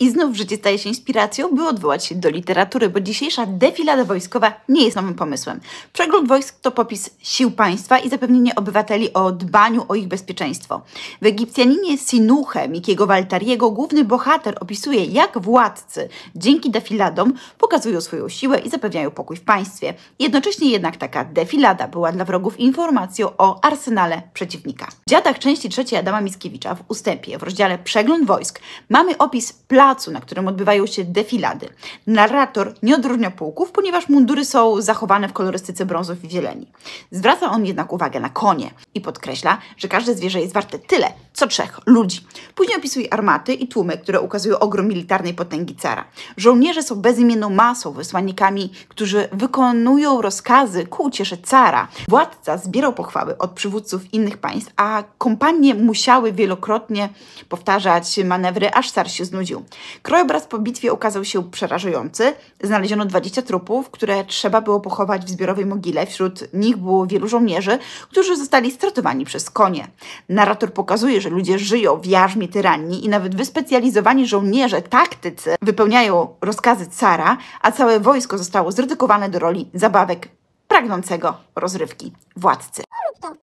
i znów życie staje się inspiracją, by odwołać się do literatury, bo dzisiejsza defilada wojskowa nie jest nowym pomysłem. Przegląd wojsk to popis sił państwa i zapewnienie obywateli o dbaniu o ich bezpieczeństwo. W Egipcjaninie Sinuche Mikiego Waltariego główny bohater opisuje, jak władcy dzięki defiladom pokazują swoją siłę i zapewniają pokój w państwie. Jednocześnie jednak taka defilada była dla wrogów informacją o arsenale przeciwnika. W dziadach części trzeciej Adama Mickiewicza w ustępie w rozdziale Przegląd wojsk mamy opis planu placu, na którym odbywają się defilady. Narrator nie odróżnia pułków, ponieważ mundury są zachowane w kolorystyce brązów i zieleni. Zwraca on jednak uwagę na konie i podkreśla, że każde zwierzę jest warte tyle, co trzech ludzi. Później opisuje armaty i tłumy, które ukazują ogrom militarnej potęgi cara. Żołnierze są bezimienną masą, wysłannikami, którzy wykonują rozkazy ku uciesze cara. Władca zbierał pochwały od przywódców innych państw, a kompanie musiały wielokrotnie powtarzać manewry, aż car się znudził. Krajobraz po bitwie okazał się przerażający. Znaleziono 20 trupów, które trzeba było pochować w zbiorowej mogile. Wśród nich było wielu żołnierzy, którzy zostali stratowani przez konie. Narrator pokazuje, że ludzie żyją w jarzmie tyranii i nawet wyspecjalizowani żołnierze, taktycy wypełniają rozkazy cara, a całe wojsko zostało zredukowane do roli zabawek pragnącego rozrywki władcy.